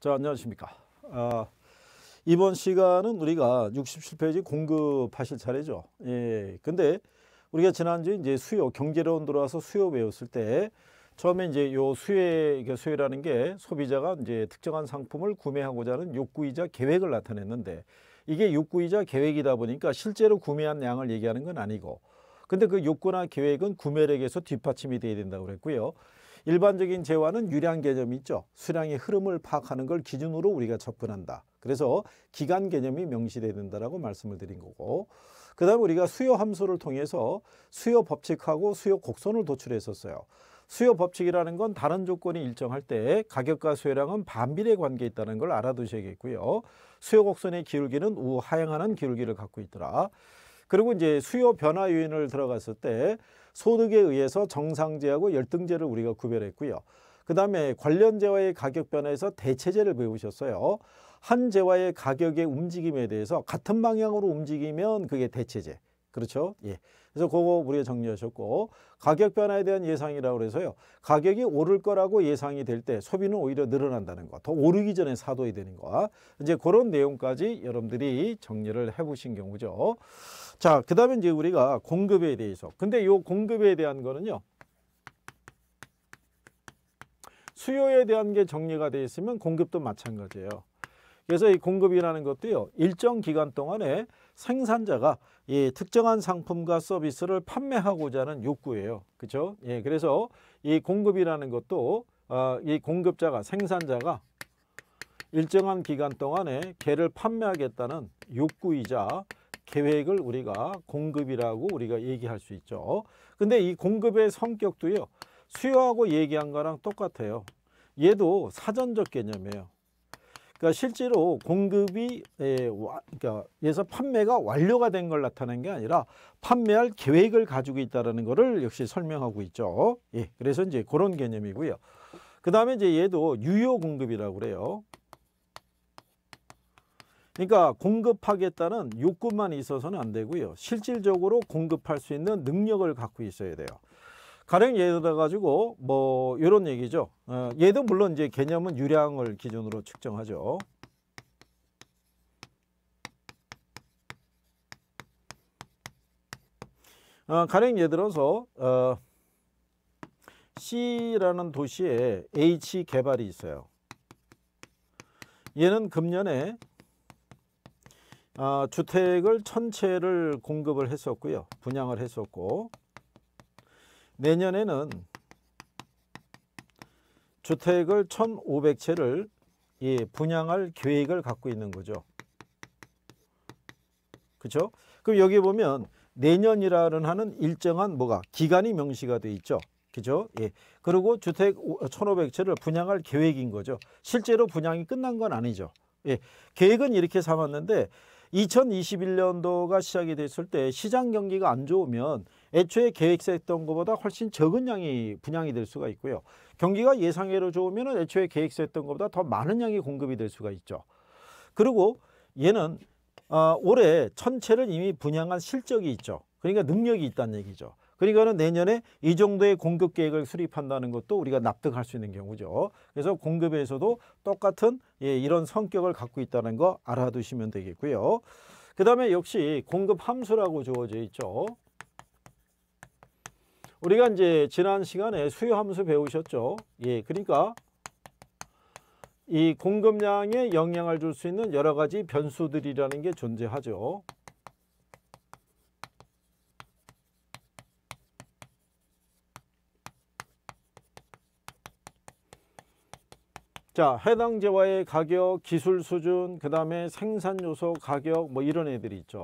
자, 안녕하십니까. 아, 이번 시간은 우리가 67페이지 공급하실 차례죠. 예. 근데 우리가 지난주 이제 수요, 경제론 들어와서 수요 배웠을 때 처음에 이제 요 수혜, 그러니까 수혜라는 게 소비자가 이제 특정한 상품을 구매하고자 하는 욕구이자 계획을 나타냈는데 이게 욕구이자 계획이다 보니까 실제로 구매한 양을 얘기하는 건 아니고 근데 그 욕구나 계획은 구매력에서 뒷받침이 돼야 된다고 그랬고요. 일반적인 재화는 유량 개념이 있죠. 수량의 흐름을 파악하는 걸 기준으로 우리가 접근한다. 그래서 기간 개념이 명시돼야 된다고 말씀을 드린 거고 그 다음에 우리가 수요 함수를 통해서 수요 법칙하고 수요 곡선을 도출했었어요. 수요 법칙이라는 건 다른 조건이 일정할 때 가격과 수요량은 반비례 관계에 있다는 걸 알아두셔야겠고요. 수요 곡선의 기울기는 우하향하는 기울기를 갖고 있더라. 그리고 이제 수요 변화 요인을 들어갔을 때 소득에 의해서 정상제하고 열등제를 우리가 구별했고요. 그 다음에 관련 제와의 가격 변화에서 대체제를 배우셨어요. 한제와의 가격의 움직임에 대해서 같은 방향으로 움직이면 그게 대체제. 그렇죠? 예. 그래서 그거 우리가 정리하셨고 가격 변화에 대한 예상이라고 그래서요. 가격이 오를 거라고 예상이 될 때 소비는 오히려 늘어난다는 것. 더 오르기 전에 사둬야 되는 것. 이제 그런 내용까지 여러분들이 정리를 해보신 경우죠. 자, 그 다음에 이제 우리가 공급에 대해서. 근데 요 공급에 대한 거는요. 수요에 대한 게 정리가 되어 있으면 공급도 마찬가지예요. 그래서 이 공급이라는 것도요. 일정 기간 동안에 생산자가 예, 특정한 상품과 서비스를 판매하고자 하는 욕구예요. 그렇죠? 예, 그래서 이 공급이라는 것도 어, 이 공급자가 생산자가 일정한 기간 동안에 개를 판매하겠다는 욕구이자 계획을 우리가 공급이라고 우리가 얘기할 수 있죠. 근데 이 공급의 성격도요. 수요하고 얘기한 거랑 똑같아요. 얘도 사전적 개념이에요. 그러니까 실제로 공급이 예, 그러니까 서 판매가 완료가 된 걸 나타낸 게 아니라 판매할 계획을 가지고 있다라는 것을 역시 설명하고 있죠. 예, 그래서 이제 그런 개념이고요. 그 다음에 이제 얘도 유효 공급이라고 그래요. 그러니까 공급하겠다는 욕구만 있어서는 안 되고요. 실질적으로 공급할 수 있는 능력을 갖고 있어야 돼요. 가령 예를 들어 가지고 뭐 이런 얘기죠. 어, 얘도 물론 이제 개념은 유량을 기준으로 측정하죠. 어, 가령 예를 들어서 어, C라는 도시에 H 개발이 있어요. 얘는 금년에 어, 주택을 천 채를 공급을 했었고요. 분양을 했었고 내년에는 주택을 1,500채를 예, 분양할 계획을 갖고 있는 거죠. 그렇죠? 그럼 여기 보면 내년이라는 하는 일정한 뭐가 기간이 명시가 돼 있죠. 그죠? 예. 그리고 주택 1,500채를 분양할 계획인 거죠. 실제로 분양이 끝난 건 아니죠. 예. 계획은 이렇게 삼았는데 2021년도가 시작이 됐을 때 시장 경기가 안 좋으면 애초에 계획했던 것보다 훨씬 적은 양이 분양이 될 수가 있고요. 경기가 예상외로 좋으면 애초에 계획했던 것보다 더 많은 양이 공급이 될 수가 있죠. 그리고 얘는 어, 올해 천체를 이미 분양한 실적이 있죠. 그러니까 능력이 있다는 얘기죠. 그러니까는 내년에 이 정도의 공급 계획을 수립한다는 것도 우리가 납득할 수 있는 경우죠. 그래서 공급에서도 똑같은 예, 이런 성격을 갖고 있다는 거 알아두시면 되겠고요. 그 다음에 역시 공급 함수라고 주어져 있죠. 우리가 이제 지난 시간에 수요 함수 배우셨죠. 예, 그러니까 이 공급량에 영향을 줄 수 있는 여러 가지 변수들이라는 게 존재하죠. 자 해당 재화의 가격, 기술 수준, 그 다음에 생산 요소, 가격 뭐 이런 애들이 있죠.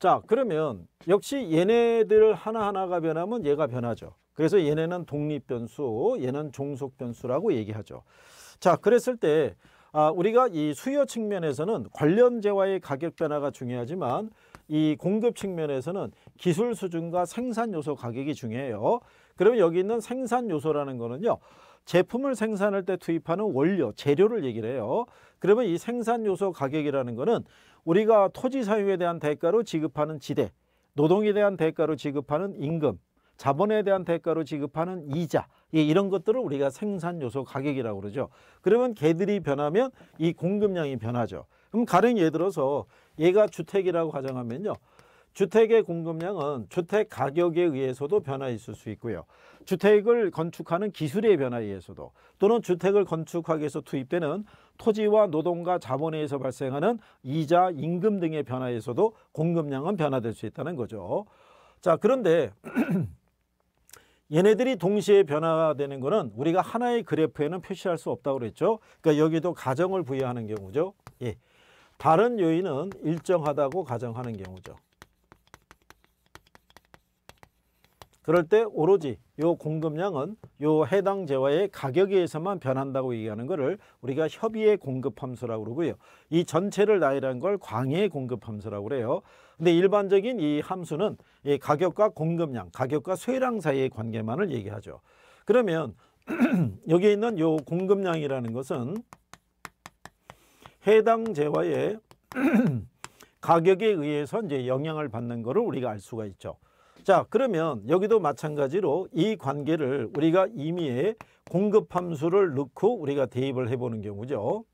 자 그러면 역시 얘네들 하나하나가 변하면 얘가 변하죠. 그래서 얘네는 독립변수, 얘는 종속변수라고 얘기하죠. 자 그랬을 때 아, 우리가 이 수요 측면에서는 관련 재화의 가격 변화가 중요하지만 이 공급 측면에서는 기술 수준과 생산 요소 가격이 중요해요. 그러면 여기 있는 생산 요소라는 거는요. 제품을 생산할 때 투입하는 원료, 재료를 얘기를 해요. 그러면 이 생산 요소 가격이라는 거는 우리가 토지 사유에 대한 대가로 지급하는 지대, 노동에 대한 대가로 지급하는 임금, 자본에 대한 대가로 지급하는 이자 예, 이런 것들을 우리가 생산 요소 가격이라고 그러죠. 그러면 개들이 변하면 이 공급량이 변하죠. 그럼 가령 예를 들어서 얘가 주택이라고 가정하면요. 주택의 공급량은 주택 가격에 의해서도 변화 있을 수 있고요. 주택을 건축하는 기술의 변화에 의해서도 또는 주택을 건축하기 위해서 투입되는 토지와 노동과 자본에 의해서 발생하는 이자, 임금 등의 변화에서도 공급량은 변화될 수 있다는 거죠. 자, 그런데 얘네들이 동시에 변화되는 거는 우리가 하나의 그래프에는 표시할 수 없다고 그랬죠. 그러니까 여기도 가정을 부여하는 경우죠. 예. 다른 요인은 일정하다고 가정하는 경우죠. 그럴 때 오로지 요 공급량은 요 해당 재화의 가격에 의해서만 변한다고 얘기하는 것을 우리가 협의의 공급 함수라고 그러고요. 이 전체를 나열한 걸 광의의 공급 함수라고 그래요. 근데 일반적인 이 함수는 이 가격과 공급량, 가격과 쇠량 사이의 관계만을 얘기하죠. 그러면 여기 에 있는 요 공급량이라는 것은 해당 재화의 가격에 의해서 이제 영향을 받는 것을 우리가 알 수가 있죠. 자 그러면 여기도 마찬가지로 이 관계를 우리가 임의의 공급 함수를 넣고 우리가 대입을 해보는 경우죠.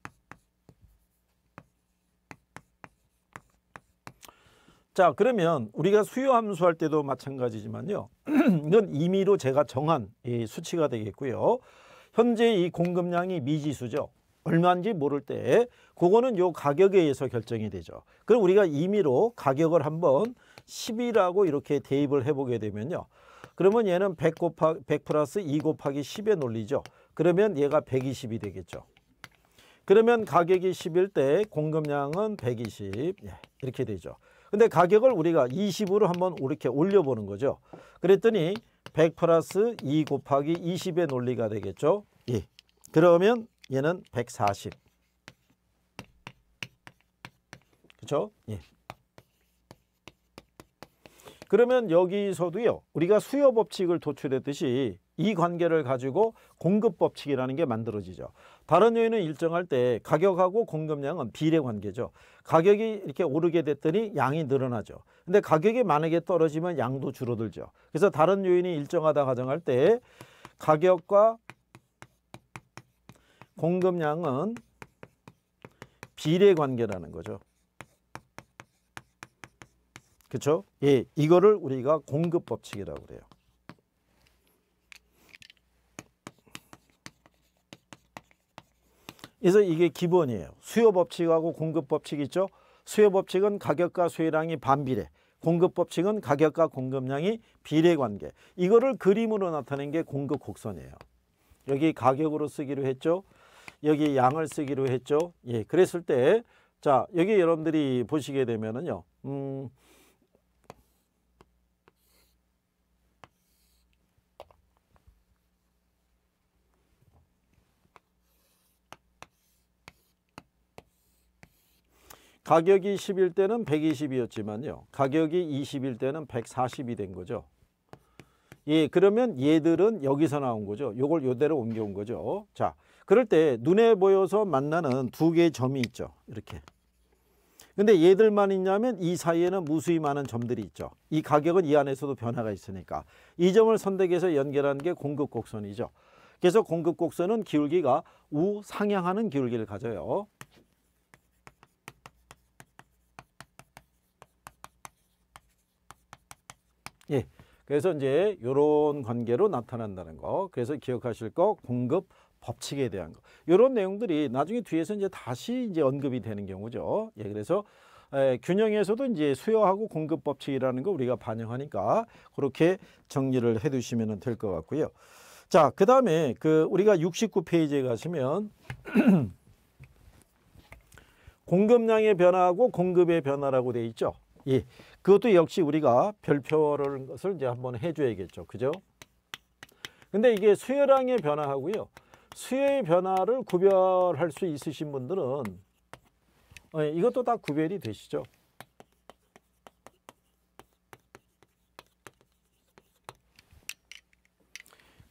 자 그러면 우리가 수요 함수할 때도 마찬가지지만요. 이건 임의로 제가 정한 이 수치가 되겠고요. 현재 이 공급량이 미지수죠. 얼마인지 모를 때 그거는 요 가격에 의해서 결정이 되죠. 그럼 우리가 임의로 가격을 한번 10이라고 이렇게 대입을 해보게 되면요. 그러면 얘는 100, 곱하, 기100 플러스 2 곱하기 1 0에 논리죠. 그러면 얘가 120이 되겠죠. 그러면 가격이 10일 때 공급량은 120 예, 이렇게 되죠. 근데 가격을 우리가 20으로 한번 이렇게 올려보는 거죠. 그랬더니 100 플러스 2 곱하기 20의 논리가 되겠죠. 예. 그러면 얘는 140. 그렇죠? 예. 그러면 여기서도요 우리가 수요 법칙을 도출했듯이 이 관계를 가지고 공급 법칙이라는 게 만들어지죠. 다른 요인은 일정할 때 가격하고 공급량은 비례 관계죠. 가격이 이렇게 오르게 됐더니 양이 늘어나죠. 근데 가격이 만약에 떨어지면 양도 줄어들죠. 그래서 다른 요인이 일정하다 가정할 때 가격과 공급량은 비례 관계라는 거죠. 그렇죠? 예, 이거를 우리가 공급 법칙이라고 그래요. 그래서 이게 기본이에요. 수요 법칙하고 공급 법칙 있죠? 수요 법칙은 가격과 수요량이 반비례, 공급 법칙은 가격과 공급량이 비례 관계. 이거를 그림으로 나타낸 게 공급 곡선이에요. 여기 가격으로 쓰기로 했죠. 여기 양을 쓰기로 했죠. 예, 그랬을 때, 자, 여기 여러분들이 보시게 되면은요, 음, 가격이 10일 때는 120이었지만요. 가격이 20일 때는 140이 된 거죠. 예, 그러면 얘들은 여기서 나온 거죠. 요걸 요대로 옮겨온 거죠. 자, 그럴 때 눈에 보여서 만나는 두 개의 점이 있죠. 이렇게. 근데 얘들만 있냐면 이 사이에는 무수히 많은 점들이 있죠. 이 가격은 이 안에서도 변화가 있으니까. 이 점을 선택해서 연결하는 게 공급 곡선이죠. 그래서 공급 곡선은 기울기가 우상향하는 기울기를 가져요. 그래서 이제 이런 관계로 나타난다는 거. 그래서 기억하실 거 공급 법칙에 대한 거. 이런 내용들이 나중에 뒤에서 이제 다시 이제 언급이 되는 경우죠. 예, 그래서 에, 균형에서도 이제 수요하고 공급 법칙이라는 거 우리가 반영하니까 그렇게 정리를 해 두시면 될 것 같고요. 자, 그다음에 그 우리가 69페이지에 가시면 공급량의 변화하고 공급의 변화라고 돼 있죠. 예. 그것도 역시 우리가 별표를 것을 이제 한번 해줘야겠죠. 그죠? 근데 이게 수요량의 변화하고요. 수요의 변화를 구별할 수 있으신 분들은 어, 예, 이것도 다 구별이 되시죠.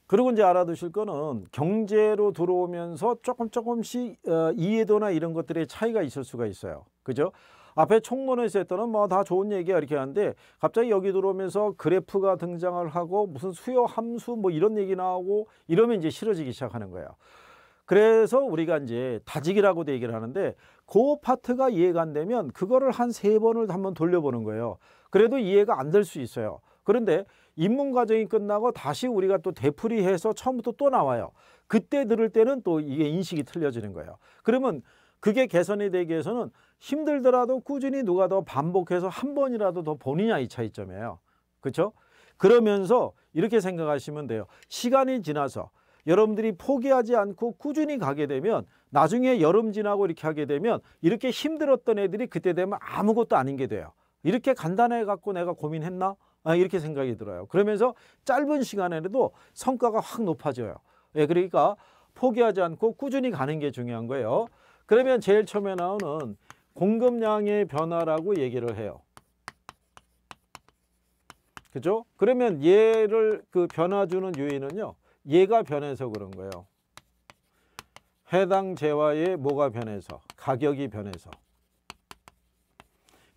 그리고 이제 알아두실 거는 경제로 들어오면서 조금 조금씩 어, 이해도나 이런 것들의 차이가 있을 수가 있어요. 그죠? 앞에 총론에서 했던 뭐다 좋은 얘기야 이렇게 하는데 갑자기 여기 들어오면서 그래프가 등장을 하고 무슨 수요 함수 뭐 이런 얘기 나오고 이러면 이제 싫어지기 시작하는 거예요. 그래서 우리가 이제 다지기라고도 얘기를 하는데 그 파트가 이해가 안 되면 그거를 한 세 번을 한번 돌려보는 거예요. 그래도 이해가 안 될 수 있어요. 그런데 입문 과정이 끝나고 다시 우리가 또 되풀이해서 처음부터 또 나와요. 그때 들을 때는 또 이게 인식이 틀려지는 거예요. 그러면 그게 개선이 되기 위해서는 힘들더라도 꾸준히 누가 더 반복해서 한 번이라도 더 보느냐 이 차이점이에요. 그렇죠? 그러면서 이렇게 생각하시면 돼요. 시간이 지나서 여러분들이 포기하지 않고 꾸준히 가게 되면 나중에 여름 지나고 이렇게 하게 되면 이렇게 힘들었던 애들이 그때 되면 아무것도 아닌 게 돼요. 이렇게 간단해 갖고 내가 고민했나? 아, 이렇게 생각이 들어요. 그러면서 짧은 시간에도 성과가 확 높아져요. 예, 그러니까 포기하지 않고 꾸준히 가는 게 중요한 거예요. 그러면 제일 처음에 나오는 공급량의 변화라고 얘기를 해요. 그죠? 그러면 얘를 그 변화 주는 요인은요. 얘가 변해서 그런 거예요. 해당 재화의 뭐가 변해서 가격이 변해서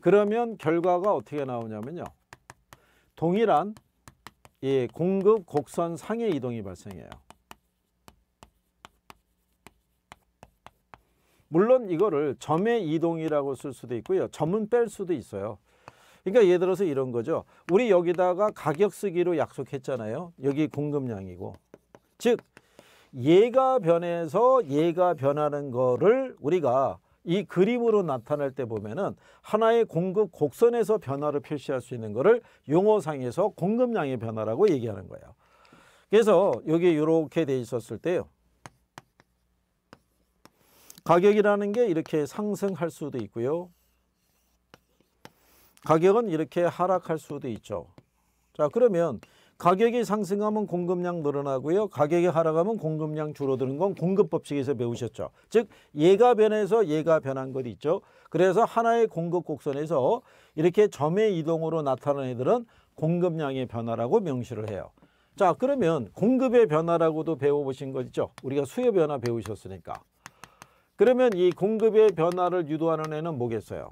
그러면 결과가 어떻게 나오냐면요. 동일한 예, 공급 곡선 상의 이동이 발생해요. 물론 이거를 점의 이동이라고 쓸 수도 있고요. 점은 뺄 수도 있어요. 그러니까 예를 들어서 이런 거죠. 우리 여기다가 가격 쓰기로 약속했잖아요. 여기 공급량이고. 즉 얘가 변해서 얘가 변하는 거를 우리가 이 그림으로 나타낼 때 보면은 하나의 공급 곡선에서 변화를 표시할 수 있는 거를 용어상에서 공급량의 변화라고 얘기하는 거예요. 그래서 여기 이렇게 돼 있었을 때요. 가격이라는 게 이렇게 상승할 수도 있고요. 가격은 이렇게 하락할 수도 있죠. 자 그러면 가격이 상승하면 공급량 늘어나고요. 가격이 하락하면 공급량 줄어드는 건 공급 법칙에서 배우셨죠. 즉 얘가 변해서 얘가 변한 것 있죠. 그래서 하나의 공급 곡선에서 이렇게 점의 이동으로 나타난 애들은 공급량의 변화라고 명시를 해요. 자 그러면 공급의 변화라고도 배워보신 거 있죠. 우리가 수요 변화 배우셨으니까. 그러면 이 공급의 변화를 유도하는 애는 뭐겠어요?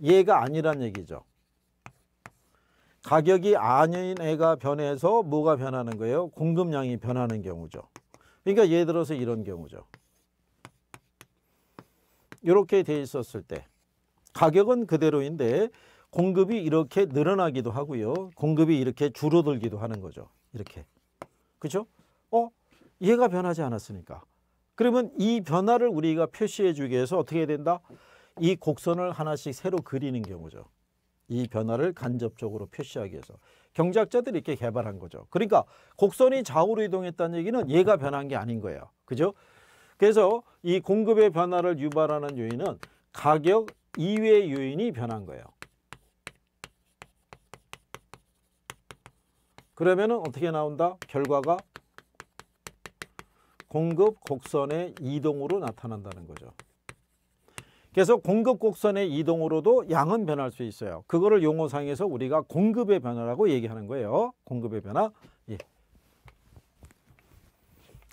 얘가 아니란 얘기죠. 가격이 아닌 애가 변해서 뭐가 변하는 거예요? 공급량이 변하는 경우죠. 그러니까 예를 들어서 이런 경우죠. 이렇게 돼 있었을 때 가격은 그대로인데 공급이 이렇게 늘어나기도 하고요. 공급이 이렇게 줄어들기도 하는 거죠. 이렇게. 그렇죠? 어? 얘가 변하지 않았으니까. 그러면 이 변화를 우리가 표시해 주기 위해서 어떻게 해야 된다? 이 곡선을 하나씩 새로 그리는 경우죠. 이 변화를 간접적으로 표시하기 위해서. 경제학자들이 이렇게 개발한 거죠. 그러니까 곡선이 좌우로 이동했다는 얘기는 얘가 변한 게 아닌 거예요. 그죠? 그래서 이 공급의 변화를 유발하는 요인은 가격 이외의 요인이 변한 거예요. 그러면 은 어떻게 나온다? 결과가 공급 곡선의 이동으로 나타난다는 거죠. 그래서 공급 곡선의 이동으로도 양은 변할 수 있어요. 그거를 용어상에서 우리가 공급의 변화라고 얘기하는 거예요. 공급의 변화. 예.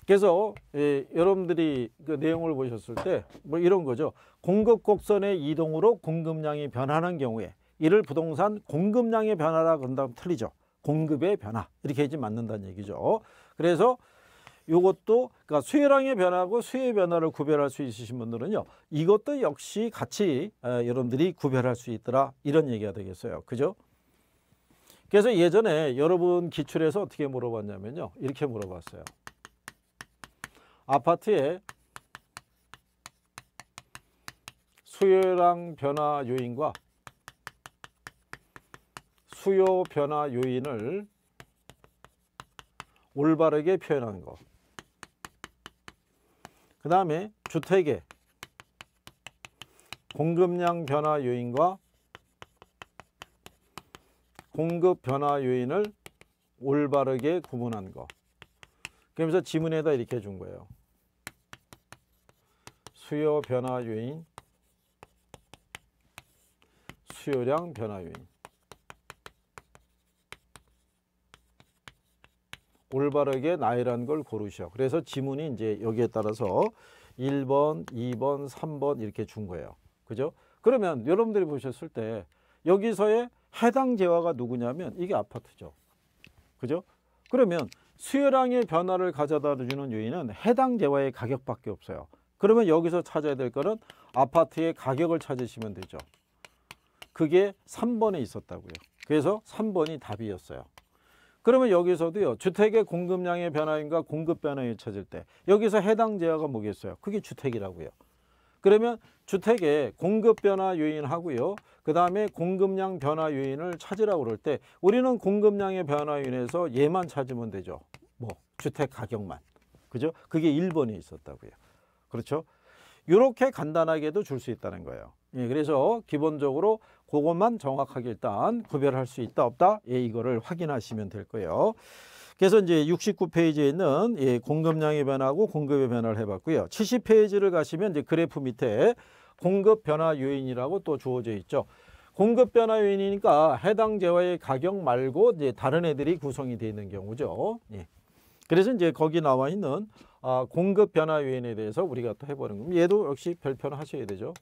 그래서 예, 여러분들이 그 내용을 보셨을 때 뭐 이런 거죠. 공급 곡선의 이동으로 공급량이 변하는 경우에 이를 부동산 공급량의 변화라 그런다면 틀리죠. 공급의 변화 이렇게 해지 맞는다는 얘기죠. 그래서 이것도 그러니까 수혜량의 변화하고 수혜의 변화를 구별할 수 있으신 분들은요. 이것도 역시 같이 여러분들이 구별할 수 있더라 이런 얘기가 되겠어요. 그죠? 그래서 예전에 여러분 기출에서 어떻게 물어봤냐면요. 이렇게 물어봤어요. 아파트의 수요량 변화 요인과 수요 변화 요인을 올바르게 표현한 것. 그 다음에 주택의 공급량 변화 요인과 공급 변화 요인을 올바르게 구분한 거. 그러면서 지문에다 이렇게 해준 거예요. 수요 변화 요인, 수요량 변화 요인. 올바르게 나이라는걸 고르셔. 그래서 지문이 이제 여기에 따라서 1번, 2번, 3번 이렇게 준 거예요. 그죠? 그러면 여러분들이 보셨을 때 여기서의 해당 재화가 누구냐면 이게 아파트죠. 그죠? 그러면 수요량의 변화를 가져다 주는 요인은 해당 재화의 가격밖에 없어요. 그러면 여기서 찾아야 될 거는 아파트의 가격을 찾으시면 되죠. 그게 3번에 있었다고요. 그래서 3번이 답이었어요. 그러면 여기서도요. 주택의 공급량의 변화인가 공급 변화에 찾을 때 여기서 해당 제약가 뭐겠어요? 그게 주택이라고요. 그러면 주택의 공급 변화 요인하고요. 그 다음에 공급량 변화 요인을 찾으라고 그럴 때 우리는 공급량의 변화 요인에서 얘만 찾으면 되죠. 뭐 주택 가격만. 그죠? 그게 1번에 있었다고요. 그렇죠? 이렇게 간단하게도 줄 수 있다는 거예요. 예, 그래서 기본적으로 그것만 정확하게 일단 구별할 수 있다 없다 예, 이거를 확인하시면 될 거예요. 그래서 이제 69페이지에 있는 예, 공급량의 변화하고 공급의 변화를 해봤고요. 70페이지를 가시면 이제 그래프 밑에 공급 변화 요인이라고 또 주어져 있죠. 공급 변화 요인이니까 해당 재화의 가격 말고 이제 다른 애들이 구성이 되어 있는 경우죠. 예. 그래서 이제 거기 나와 있는 아, 공급 변화 요인에 대해서 우리가 또 해보는 겁니다. 얘도 역시 별표를 하셔야 되죠.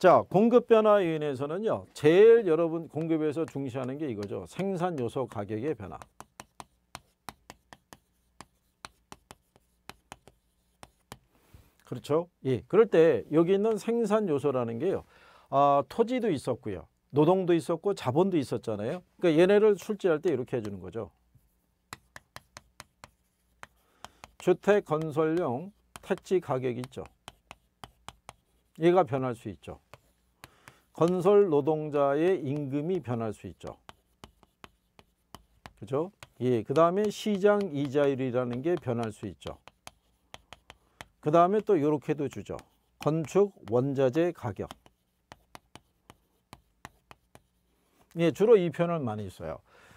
자, 공급 변화에 인해서는요. 제일 여러분 공급에서 중시하는 게 이거죠. 생산 요소 가격의 변화. 그렇죠? 예. 그럴 때 여기 있는 생산 요소라는 게요. 아, 토지도 있었고요. 노동도 있었고 자본도 있었잖아요. 그러니까 얘네를 출제할 때 이렇게 해주는 거죠. 주택 건설용 택지 가격 있죠. 얘가 변할 수 있죠. 건설 노동자의 임금이 변할 수 있죠. 그죠? 예, 그 다음에 시장 이자율이라는 게 변할 수 있죠. 그 다음에 또 이렇게도 주죠. 건축 원자재 가격. 예, 주로 이 편을 많이 써요.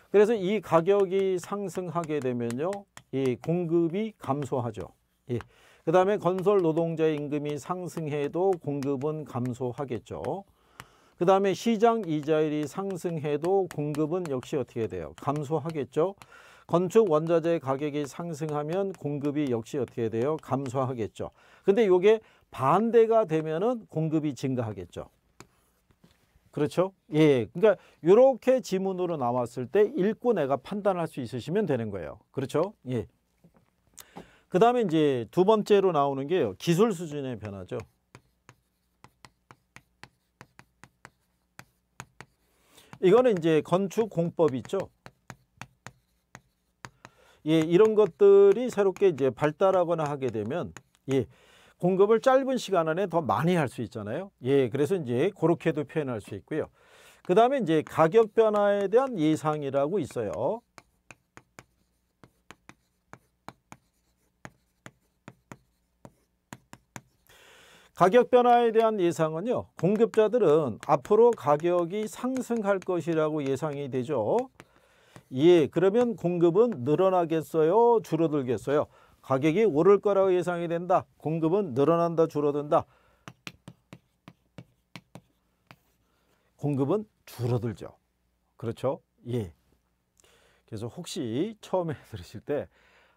그래서 이 가격이 상승하게 되면요. 이 공급이 감소하죠. 예. 그 다음에 건설 노동자 임금이 상승해도 공급은 감소하겠죠. 그 다음에 시장 이자율이 상승해도 공급은 역시 어떻게 돼요? 감소하겠죠. 건축 원자재 가격이 상승하면 공급이 역시 어떻게 돼요? 감소하겠죠. 근데 이게 반대가 되면은 공급이 증가하겠죠. 그렇죠? 예. 예. 그러니까 이렇게 지문으로 나왔을 때 읽고 내가 판단할 수 있으시면 되는 거예요. 그렇죠? 예. 그 다음에 이제 두 번째로 나오는 게요. 기술 수준의 변화죠. 이거는 이제 건축 공법 있죠. 예, 이런 것들이 새롭게 이제 발달하거나 하게 되면 예, 공급을 짧은 시간 안에 더 많이 할 수 있잖아요. 예, 그래서 이제 그렇게도 표현할 수 있고요. 그 다음에 이제 가격 변화에 대한 예상이라고 있어요. 가격 변화에 대한 예상은요. 공급자들은 앞으로 가격이 상승할 것이라고 예상이 되죠. 예, 그러면 공급은 늘어나겠어요? 줄어들겠어요? 가격이 오를 거라고 예상이 된다. 공급은 늘어난다, 줄어든다. 공급은 줄어들죠. 그렇죠? 예. 그래서 혹시 처음에 들으실 때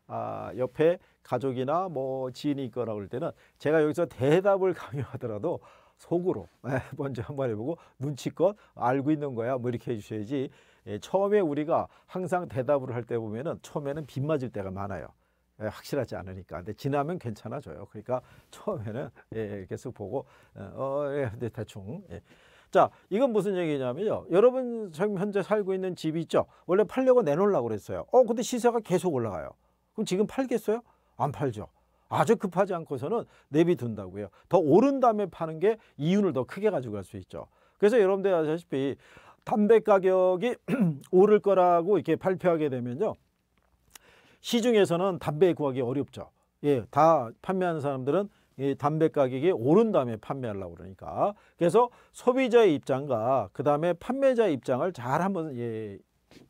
아, 옆에 가족이나 뭐 지인이 있거나 그럴 때는 제가 여기서 대답을 강요하더라도 속으로 예, 먼저 한번 해보고 눈치껏 알고 있는 거야 뭐 이렇게 해주셔야지 예, 처음에 우리가 항상 대답을 할 때 보면은 처음에는 빗 맞을 때가 많아요. 예, 확실하지 않으니까. 근데 지나면 괜찮아져요. 그러니까 처음에는 예, 계속 보고 어, 어, 예, 근데 대충. 예. 자, 이건 무슨 얘기냐면요. 여러분 지금 현재 살고 있는 집이 있죠. 원래 팔려고 내놓으려고 그랬어요. 어, 근데 시세가 계속 올라가요. 그럼 지금 팔겠어요? 안 팔죠. 아주 급하지 않고서는 내비둔다고요. 더 오른 다음에 파는 게 이윤을 더 크게 가지고 갈 수 있죠. 그래서 여러분들 아시다시피 담배 가격이 오를 거라고 이렇게 발표하게 되면요. 시중에서는 담배 구하기 어렵죠. 예, 다 판매하는 사람들은 이 담배 가격이 오른 다음에 판매하려고 그러니까. 그래서 소비자의 입장과 그 다음에 판매자의 입장을 잘 한번 예,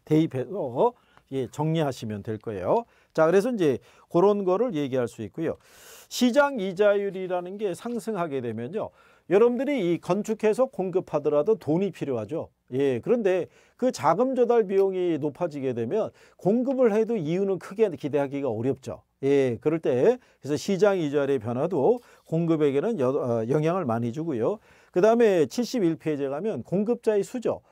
대입해서 예, 정리하시면 될 거예요. 자, 그래서 이제 그런 거를 얘기할 수 있고요. 시장 이자율이라는 게 상승하게 되면요. 여러분들이 이 건축해서 공급하더라도 돈이 필요하죠. 예. 그런데 그 자금 조달 비용이 높아지게 되면 공급을 해도 이유는 크게 기대하기가 어렵죠. 예. 그럴 때 그래서 시장 이자율의 변화도 공급에게는 어, 영향을 많이 주고요. 그다음에 71페이지에 가면 공급자의 수죠.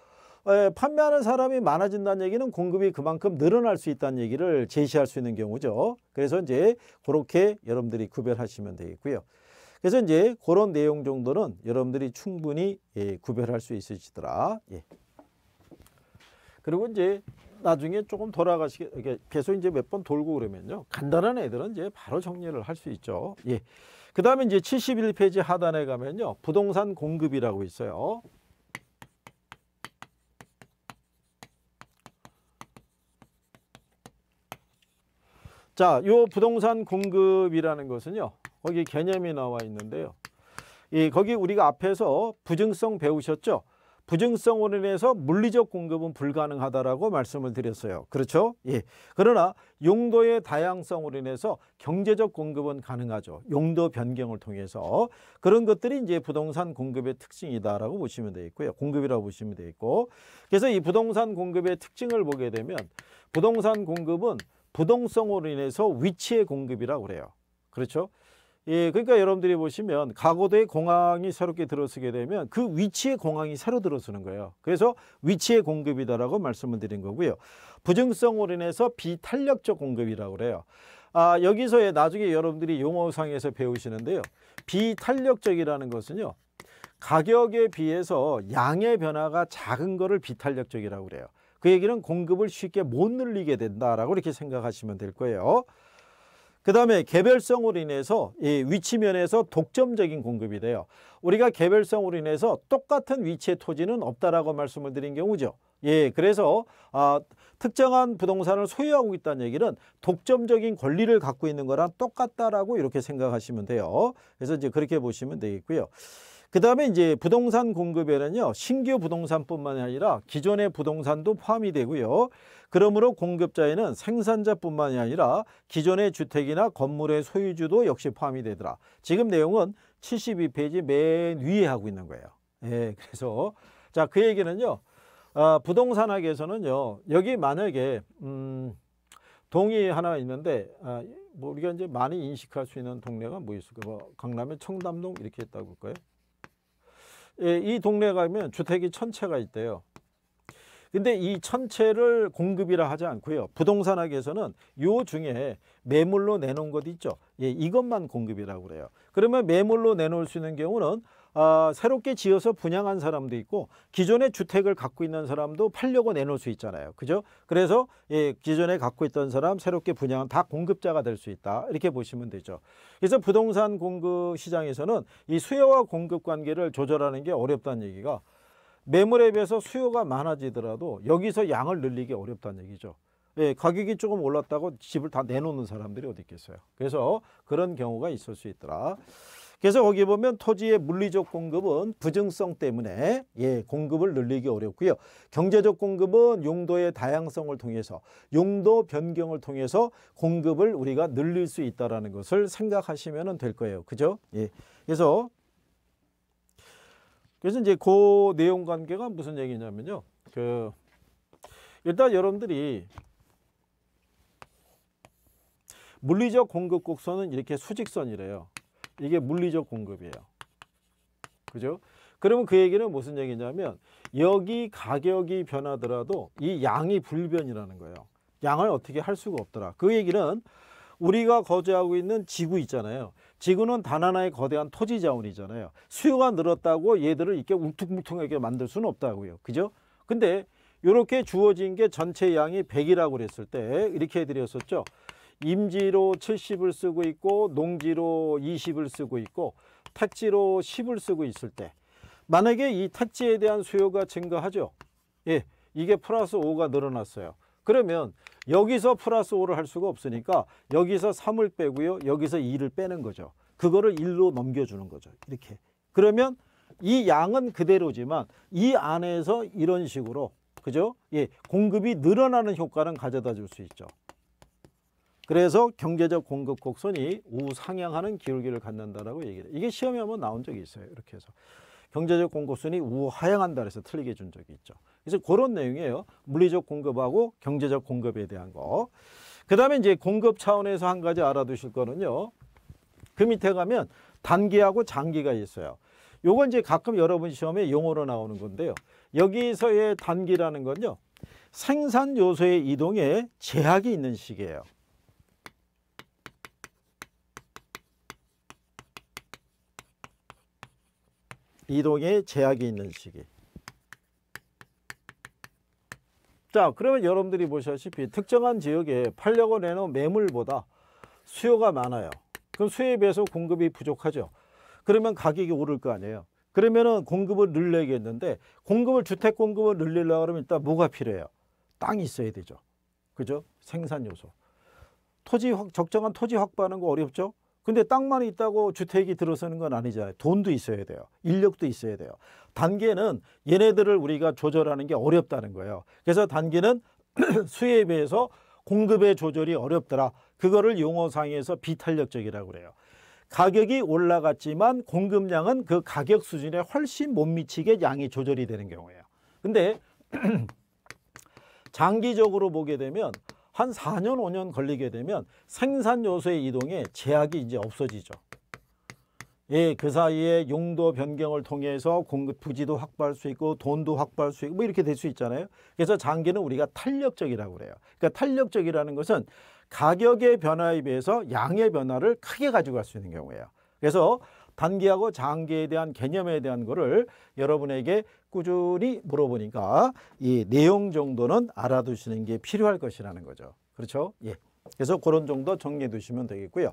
어, 예, 판매하는 사람이 많아진다는 얘기는 공급이 그만큼 늘어날 수 있다는 얘기를 제시할 수 있는 경우죠. 그래서 이제 그렇게 여러분들이 구별하시면 되겠고요. 그래서 이제 그런 내용 정도는 여러분들이 충분히 예, 구별할 수 있으시더라. 예. 그리고 이제 나중에 조금 돌아가시 게 계속 이제 몇 번 돌고 그러면요. 간단한 애들은 이제 바로 정리를 할 수 있죠. 예. 그다음에 이제 71페이지 하단에 가면요. 부동산 공급이라고 있어요. 자, 요 부동산 공급이라는 것은요. 거기 개념이 나와 있는데요. 이 거기 우리가 앞에서 부증성 배우셨죠? 부증성 으로인해서 물리적 공급은 불가능하다라고 말씀을 드렸어요. 그렇죠? 예. 그러나 용도의 다양성으로 인해서 경제적 공급은 가능하죠. 용도 변경을 통해서 그런 것들이 이제 부동산 공급의 특징이다라고 보시면 되겠고요. 공급이라고 보시면 되겠고. 그래서 이 부동산 공급의 특징을 보게 되면 부동산 공급은 부동성으로 인해서 위치의 공급이라고 그래요. 그렇죠? 예, 그러니까 여러분들이 보시면 가고도의 공항이 새롭게 들어서게 되면 그위치의 공항이 새로 들어서는 거예요. 그래서 위치의 공급이다라고 말씀을 드린 거고요. 부정성으로 인해서 비탄력적 공급이라고 그래요. 아, 여기서 나중에 여러분들이 용어상에서 배우시는데요. 비탄력적이라는 것은요. 가격에 비해서 양의 변화가 작은 거를 비탄력적이라고 그래요. 그 얘기는 공급을 쉽게 못 늘리게 된다라고 이렇게 생각하시면 될 거예요. 그 다음에 개별성으로 인해서 이 위치면에서 독점적인 공급이 돼요. 우리가 개별성으로 인해서 똑같은 위치의 토지는 없다라고 말씀을 드린 경우죠. 예, 그래서 아, 특정한 부동산을 소유하고 있다는 얘기는 독점적인 권리를 갖고 있는 거랑 똑같다라고 이렇게 생각하시면 돼요. 그래서 이제 그렇게 보시면 되겠고요. 그 다음에 이제 부동산 공급에는요, 신규 부동산뿐만 아니라 기존의 부동산도 포함이 되고요. 그러므로 공급자에는 생산자뿐만이 아니라 기존의 주택이나 건물의 소유주도 역시 포함이 되더라. 지금 내용은 72페이지 맨 위에 하고 있는 거예요. 예, 그래서 자, 그 얘기는요. 아, 부동산학에서는요. 여기 만약에 음, 동이 하나 있는데 아, 뭐 우리가 이제 많이 인식할 수 있는 동네가 뭐 있을까? 뭐 강남의 청담동 이렇게 했다고 볼까요? 예, 이 동네에 가면 주택이 천채가 있대요. 근데 이 천채를 공급이라 하지 않고요. 부동산학에서는 요 중에 매물로 내놓은 것 있죠. 예, 이것만 공급이라고 그래요. 그러면 매물로 내놓을 수 있는 경우는 아, 새롭게 지어서 분양한 사람도 있고 기존의 주택을 갖고 있는 사람도 팔려고 내놓을 수 있잖아요. 그죠? 그래서 예, 기존에 갖고 있던 사람 새롭게 분양한 다 공급자가 될 수 있다. 이렇게 보시면 되죠. 그래서 부동산 공급 시장에서는 이 수요와 공급 관계를 조절하는 게 어렵다는 얘기가 매물에 비해서 수요가 많아지더라도 여기서 양을 늘리기 어렵다는 얘기죠. 예, 가격이 조금 올랐다고 집을 다 내놓는 사람들이 어디 있겠어요. 그래서 그런 경우가 있을 수 있더라. 그래서 거기 보면 토지의 물리적 공급은 부증성 때문에 예, 공급을 늘리기 어렵고요. 경제적 공급은 용도의 다양성을 통해서 용도 변경을 통해서 공급을 우리가 늘릴 수 있다라는 것을 생각하시면 될 거예요. 그죠? 예. 그래서 그래서 이제 그 내용 관계가 무슨 얘기냐면요. 그 일단 여러분들이 물리적 공급 곡선은 이렇게 수직선이래요. 이게 물리적 공급이에요. 그죠? 그러면 그 얘기는 무슨 얘기냐면 여기 가격이 변하더라도 이 양이 불변이라는 거예요. 양을 어떻게 할 수가 없더라. 그 얘기는 우리가 거주하고 있는 지구 있잖아요. 지구는 단 하나의 거대한 토지 자원이잖아요. 수요가 늘었다고 얘들을 이렇게 울퉁불퉁하게 만들 수는 없다고요. 그죠? 근데 이렇게 주어진 게 전체 양이 100이라고 그랬을 때 이렇게 해드렸었죠. 임지로 70을 쓰고 있고 농지로 20을 쓰고 있고 택지로 10을 쓰고 있을 때 만약에 이 택지에 대한 수요가 증가하죠. 예, 이게 플러스 5가 늘어났어요. 그러면 여기서 플러스 5를 할 수가 없으니까 여기서 3을 빼고요. 여기서 2를 빼는 거죠. 그거를 1로 넘겨주는 거죠. 이렇게. 그러면 이 양은 그대로지만 이 안에서 이런 식으로 그죠? 예, 공급이 늘어나는 효과는 가져다 줄 수 있죠. 그래서 경제적 공급 곡선이 우상향하는 기울기를 갖는다라고 얘기를 해요. 이게 시험에 한번 나온 적이 있어요. 이렇게 해서. 경제적 공급선이 우하향한다 그래서 틀리게 준 적이 있죠. 그래서 그런 내용이에요. 물리적 공급하고 경제적 공급에 대한 거. 그 다음에 이제 공급 차원에서 한 가지 알아두실 거는요. 그 밑에 가면 단기하고 장기가 있어요. 요건 이제 가끔 여러분 시험에 용어로 나오는 건데요. 여기서의 단기라는 건요. 생산 요소의 이동에 제약이 있는 시기예요. 이동에 제약이 있는 시기. 자 그러면 여러분들이 보시다시피 특정한 지역에 팔려고 내놓은 매물보다 수요가 많아요. 그럼 수요에 비해서 공급이 부족하죠. 그러면 가격이 오를 거 아니에요. 그러면은 공급을 늘려야겠는데 공급을 주택 공급을 늘리려고 하면 일단 뭐가 필요해요? 땅이 있어야 되죠. 그죠? 생산 요소. 토지 확, 적정한 토지 확보하는 거 어렵죠? 근데 땅만 있다고 주택이 들어서는 건 아니잖아요. 돈도 있어야 돼요. 인력도 있어야 돼요. 단계는 얘네들을 우리가 조절하는 게 어렵다는 거예요. 그래서 단계는 수요에 비해서 공급의 조절이 어렵더라. 그거를 용어상에서 비탄력적이라고 그래요. 가격이 올라갔지만 공급량은 그 가격 수준에 훨씬 못 미치게 양이 조절이 되는 경우예요. 근데 장기적으로 보게 되면 한 4년 5년 걸리게 되면 생산 요소의 이동에 제약이 이제 없어지죠. 예, 그 사이에 용도 변경을 통해서 공급 부지도 확보할 수 있고 돈도 확보할 수 있고 뭐 이렇게 될 수 있잖아요. 그래서 장기는 우리가 탄력적이라고 그래요. 그러니까 탄력적이라는 것은 가격의 변화에 비해서 양의 변화를 크게 가지고 갈 수 있는 경우예요. 그래서 단기하고 장기에 대한 개념에 대한 거를 여러분에게 꾸준히 물어보니까 이 내용 정도는 알아두시는 게 필요할 것이라는 거죠. 그렇죠? 예. 그래서 그런 정도 정리해 두시면 되겠고요.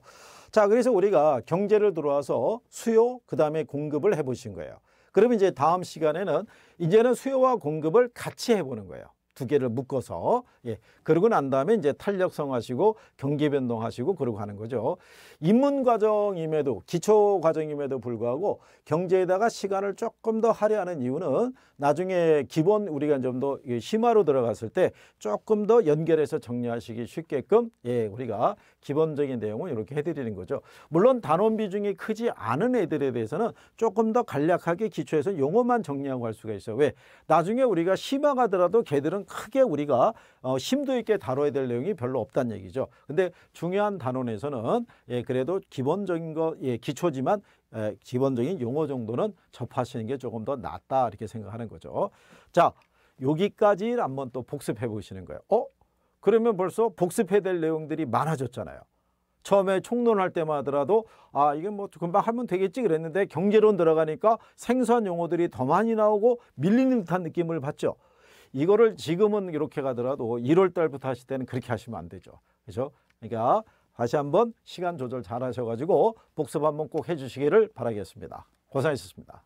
자, 그래서 우리가 경제를 들어와서 수요, 그 다음에 공급을 해 보신 거예요. 그러면 이제 다음 시간에는 이제는 수요와 공급을 같이 해보는 거예요. 두 개를 묶어서 예 그러고 난 다음에 이제 탄력성 하시고 경계 변동하시고 그러고 하는 거죠. 입문 과정임에도 기초 과정임에도 불구하고 경제에다가 시간을 조금 더 할애하는 이유는 나중에 기본 우리가 좀 더 심화로 들어갔을 때 조금 더 연결해서 정리하시기 쉽게끔 예 우리가 기본적인 내용을 이렇게 해드리는 거죠. 물론 단원 비중이 크지 않은 애들에 대해서는 조금 더 간략하게 기초에서 용어만 정리하고 할 수가 있어요. 왜 나중에 우리가 심화가더라도 걔들은 사실은 크게 우리가 어, 심도 있게 다뤄야 될 내용이 별로 없다는 얘기죠. 근데 중요한 단원에서는 예, 그래도 기본적인 거 예, 기초지만 예, 기본적인 용어 정도는 접하시는 게 조금 더 낫다 이렇게 생각하는 거죠. 자, 여기까지 한번 또 복습해 보시는 거예요. 어? 그러면 벌써 복습해야 될 내용들이 많아졌잖아요. 처음에 총론할 때만 하더라도 아 이게 뭐 금방 하면 되겠지 그랬는데 경제론 들어가니까 생소한 용어들이 더 많이 나오고 밀리는 듯한 느낌을 받죠. 이거를 지금은 이렇게 가더라도 1월 달부터 하실 때는 그렇게 하시면 안 되죠. 그죠? 그러니까 다시 한번 시간 조절 잘 하셔가지고 복습 한번 꼭 해주시기를 바라겠습니다. 고생하셨습니다.